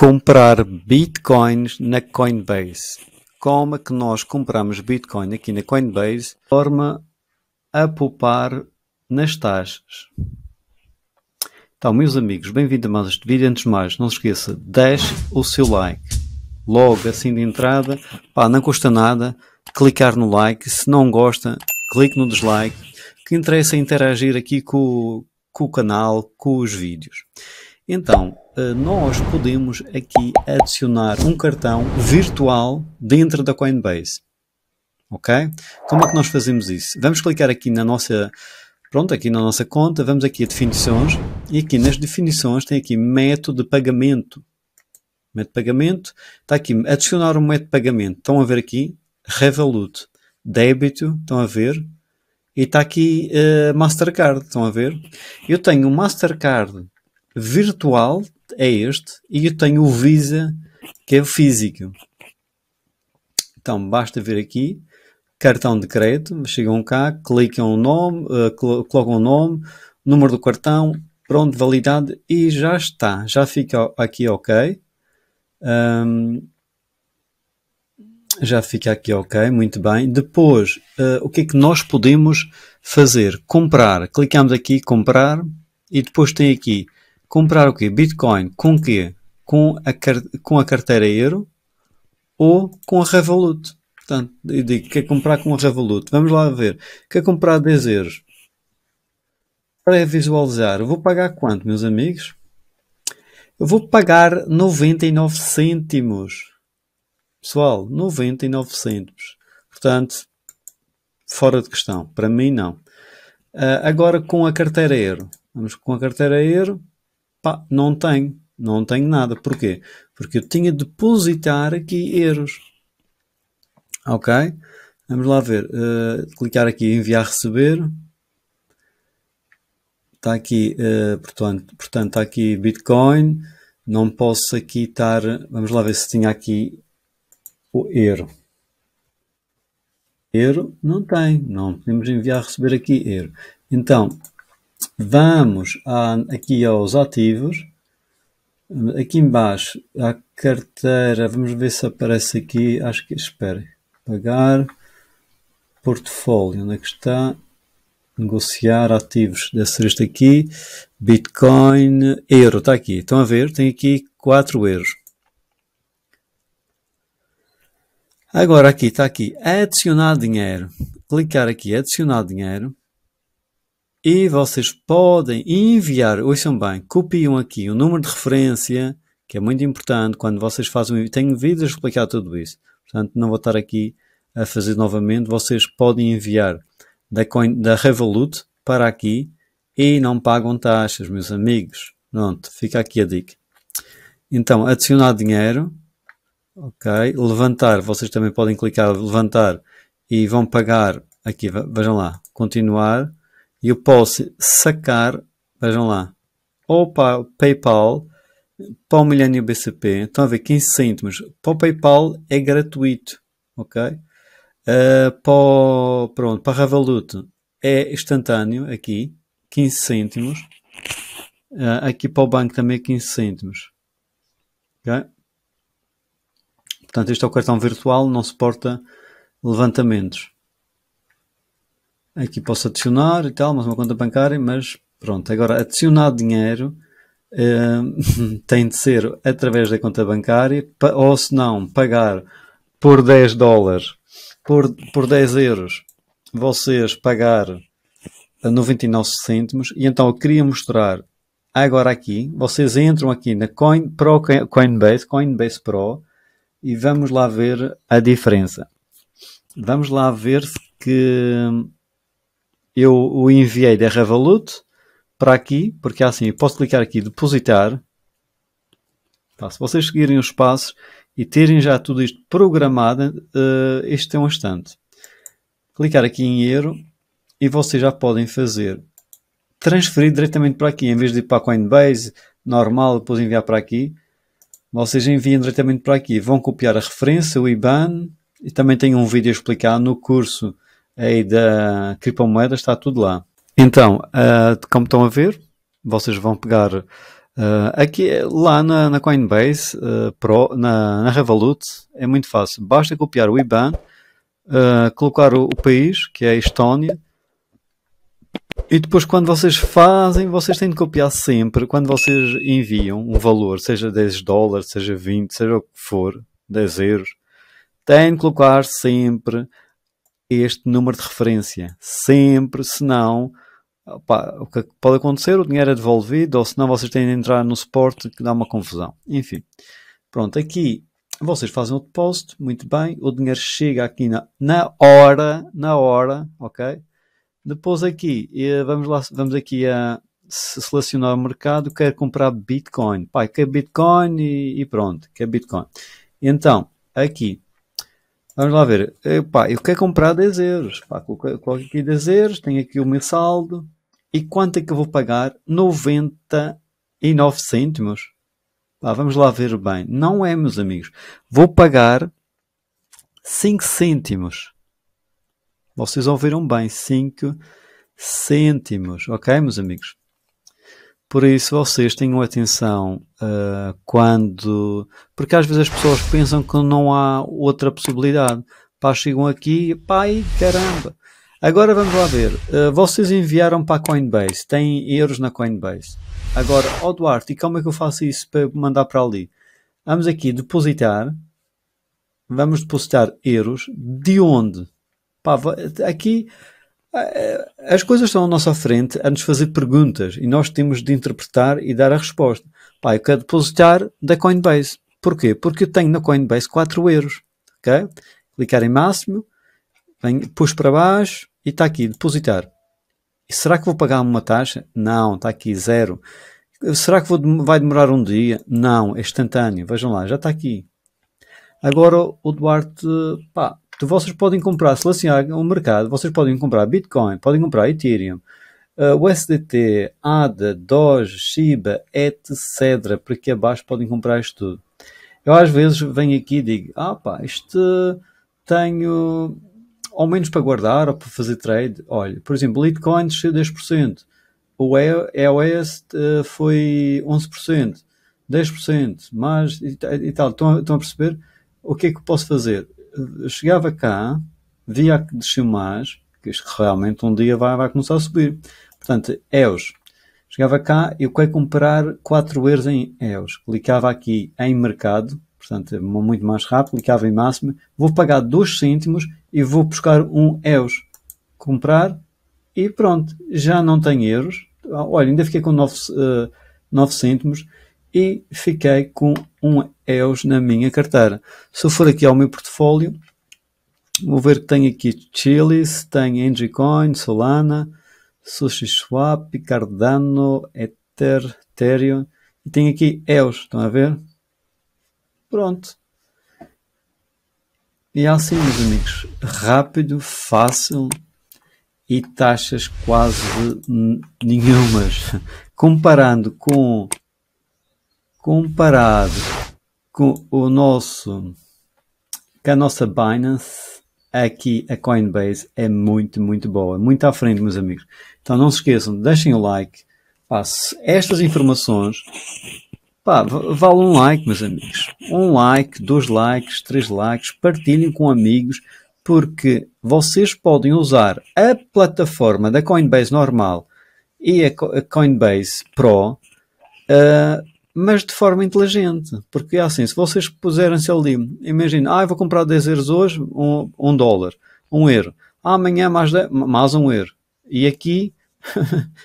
comprar bitcoins na Coinbase. Como é que nós compramos bitcoin aqui na Coinbase? Forma a poupar nas taxas. Então, meus amigos, bem vindos a mais este vídeo. Antes de mais, não se esqueça, deixe o seu like. Logo, assim de entrada, pá, não custa nada clicar no like. Se não gosta, clique no dislike. O que interessa é interagir aqui com, com o canal, com os vídeos. Então, eh, nós podemos aqui adicionar um cartão virtual dentro da Coinbase. Ok? Como é que nós fazemos isso? Vamos clicar aqui na nossa, pronto, aqui na nossa conta, vamos aqui a definições e aqui nas definições tem aqui método de pagamento. Método de pagamento, está aqui adicionar um método de pagamento. Estão a ver aqui? Revolut, débito, estão a ver? E está aqui uh, Mastercard, estão a ver? Eu tenho o Mastercard virtual é este e eu tenho o Visa que é o físico. Então basta ver aqui, cartão de crédito, chegam cá, clicam o nome, uh, colocam o nome, número do cartão, pronto, validade e já está, já fica aqui ok. Um, já fica aqui ok, muito bem. Depois, uh, o que é que nós podemos fazer? Comprar. Clicamos aqui, comprar, e depois tem aqui comprar o quê? Bitcoin com quê? Com a, com a carteira euro ou com a Revolut. Portanto, eu digo, quer comprar com a Revolut. Vamos lá ver. Quer comprar 10 euros. Para visualizar, eu vou pagar quanto, meus amigos? Eu vou pagar 99 cêntimos. Pessoal, 99 cêntimos. Portanto, fora de questão. Para mim, não. Uh, agora com a carteira euro. Vamos com a carteira euro. Pá, não tenho. Não tenho nada. Porquê? Porque eu tinha de depositar aqui euros. Ok? Vamos lá ver. Uh, clicar aqui enviar receber. Está aqui, uh, portanto, portanto, está aqui Bitcoin. Não posso aqui estar. Vamos lá ver se tinha aqui o euro. Euro não tem. Não podemos enviar receber aqui euro. Então, Vamos a, aqui aos ativos. Aqui embaixo, a carteira, vamos ver se aparece aqui, acho que, espere, pagar, portfólio, onde é que está? Negociar ativos, deve ser este aqui, Bitcoin, euro, está aqui, estão a ver? Tem aqui 4 euros. Agora aqui, está aqui, adicionar dinheiro, clicar aqui, adicionar dinheiro, e vocês podem enviar, ouçam bem, copiam aqui o número de referência, que é muito importante quando vocês fazem. Tenho vídeos a explicar tudo isso, portanto não vou estar aqui a fazer novamente. Vocês podem enviar da, coin, da Revolut para aqui e não pagam taxas, meus amigos. Pronto, fica aqui a dica. Então, adicionar dinheiro, ok. Levantar, vocês também podem clicar levantar e vão pagar aqui, vejam lá, continuar e eu posso sacar, vejam lá, ou para o PayPal, para o Milênio BCP, estão a ver 15 cêntimos. Para o PayPal é gratuito, ok? Uh, para, o, pronto, para a Revolut é instantâneo, aqui, 15 cêntimos. Uh, aqui para o banco também é 15 cêntimos. Ok? Portanto, este é o cartão virtual, não suporta levantamentos aqui posso adicionar e tal, mais uma conta bancária, mas pronto, agora adicionar dinheiro eh, tem de ser através da conta bancária, ou se não, pagar por 10 dólares, por, por 10 euros, vocês pagar 99 cêntimos, e então eu queria mostrar agora aqui, vocês entram aqui na Coin, Pro Coinbase, Coinbase Pro, e vamos lá ver a diferença. Vamos lá ver se que eu o enviei da Revolut para aqui, porque é assim eu posso clicar aqui depositar. Tá, se vocês seguirem os passos e terem já tudo isto programado, uh, eh, este é um instante. Clicar aqui em euro e vocês já podem fazer transferir diretamente para aqui, em vez de ir para a Coinbase normal, depois enviar para aqui. Vocês enviam diretamente para aqui. Vão copiar a referência, o IBAN, e também tem um vídeo explicado no curso e da criptomoeda, está tudo lá. Então, uh, como estão a ver, vocês vão pegar uh, aqui, eh, lá na, na Coinbase, uh, Pro, na, na, Revolut, é muito fácil. Basta copiar o IBAN, colocar o, o, país, que é a Estónia, e depois quando vocês fazem, vocês têm de copiar sempre, quando vocês enviam um valor, seja 10 dólares, seja 20, seja o que for, 10 euros, têm de colocar sempre este número de referência. Sempre, senão, não o é que pode acontecer, o dinheiro é devolvido, ou senão vocês têm de entrar no suporte que dá uma confusão. Enfim, pronto, aqui vocês fazem o depósito, muito bem, o dinheiro chega aqui na, na hora, na hora, ok? Depois aqui, eh, vamos lá, vamos aqui a selecionar o mercado, quero comprar Bitcoin. Pai, quer Bitcoin e, e pronto, quer Bitcoin. Então, aqui Vamos lá ver. Eu, eu quero é comprar 10 euros. Pá, coloco aqui 10 euros, tenho aqui o meu saldo. E quanto é que eu vou pagar? 99 cêntimos. Pá, vamos lá ver bem. Não é, meus amigos. Vou pagar 5 cêntimos. Vocês ouviram bem. 5 cêntimos. Ok, meus amigos? Por isso, vocês tenham atenção uh, quando. Porque às vezes as pessoas pensam que não há outra possibilidade. Pá, chegam aqui e pá, caramba! Agora vamos lá ver. Uh, vocês enviaram para a Coinbase, têm euros na Coinbase. Agora, ó oh Duarte, e como é que eu faço isso para mandar para ali? Vamos aqui depositar. Vamos depositar euros. De onde? Pá, aqui é, é, as coisas estão à nossa frente a nos fazer perguntas e nós temos de interpretar e dar a resposta. Pá, eu quero depositar da Coinbase. Porquê? Porque eu tenho na Coinbase 4 euros. Ok? Clicar em máximo, pus para baixo e está aqui, depositar. E será que vou pagar uma taxa? Não, está aqui zero. Será que vou, vai demorar um dia? Não, é instantâneo. Vejam lá, já está aqui. Agora, o Duarte, pá, vocês podem comprar, se selecionar assim, um mercado, vocês podem comprar Bitcoin, podem comprar Ethereum, uh, eh, USDT, ADA, Doge, Shiba, etc. Por aqui abaixo podem comprar isto tudo. Eu às vezes venho aqui e digo, ah pá, isto tenho ao menos para guardar ou para fazer trade. Olha, por exemplo, Bitcoin desceu 10%, o EOS é eh, foi 11%, 10%, mais e, e tal. Estão a, estão a perceber? o que é que posso fazer? Chegava cá, via a descimais, que isto realmente um dia vai, vai começar a subir. Portanto, EOS. Chegava cá, eu quero comprar 4 euros em EOS. Clicava aqui em mercado, portanto, muito mais rápido, clicava em máximo. Vou pagar 2 cêntimos e vou buscar um EOS. Comprar e pronto. Já não tenho euros. Olha, ainda fiquei com 9, uh, 9 cêntimos e fiquei com um EOS na minha carteira. Se eu for aqui ao meu portfólio, vou ver que tem aqui Chilis, tem Engiecoin, Solana, SushiSwap, Cardano, Ether, Ethereum e tem aqui EOS, estão a ver? Pronto. E assim, meus amigos, rápido, fácil e taxas quase nenhumas. Comparando com comparado com o nosso com a nossa Binance, aqui é a Coinbase é muito, muito boa, muito à frente, meus amigos. Então não se esqueçam, deixem o like. Pá, estas informações pá, vale um like, meus amigos. Um like, dois likes, três likes, partilhem com amigos, porque vocês podem usar a plataforma da Coinbase normal e a Coinbase Pro uh, mas de forma inteligente. Porque é assim, se vocês puserem-se ali, imagina, ah, eu vou comprar 10 euros hoje, um, um dólar, um euro. Ah, amanhã mais, mais um euro. E aqui,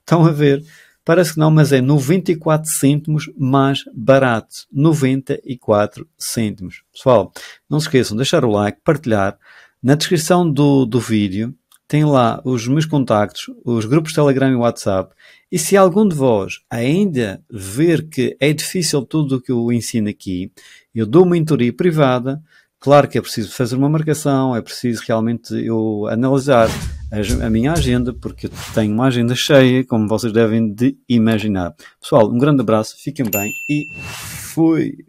estão a ver, parece que não, mas é 94 cêntimos mais barato. 94 cêntimos. Pessoal, não se esqueçam de deixar o like, partilhar. Na descrição do, do vídeo tem lá os meus contactos, os grupos Telegram e WhatsApp. E se algum de vós ainda ver que é difícil tudo o que eu ensino aqui, eu dou uma mentoria privada. Claro que é preciso fazer uma marcação, é preciso realmente eu analisar a, a minha agenda, porque eu tenho uma agenda cheia, como vocês devem de imaginar. Pessoal, um grande abraço, fiquem bem e fui!